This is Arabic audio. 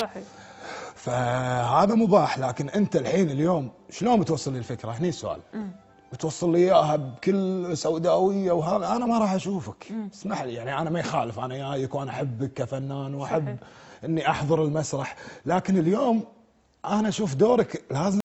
صحيح فهذا مباح لكن انت الحين اليوم شلون بتوصل لي الفكره؟ هني السؤال بتوصل لي اياها بكل سوداويه وهذا انا ما راح اشوفك اسمح لي يعني انا ما يخالف انا جايك وانا احبك كفنان واحب صحيح. اني احضر المسرح لكن اليوم انا اشوف دورك لازم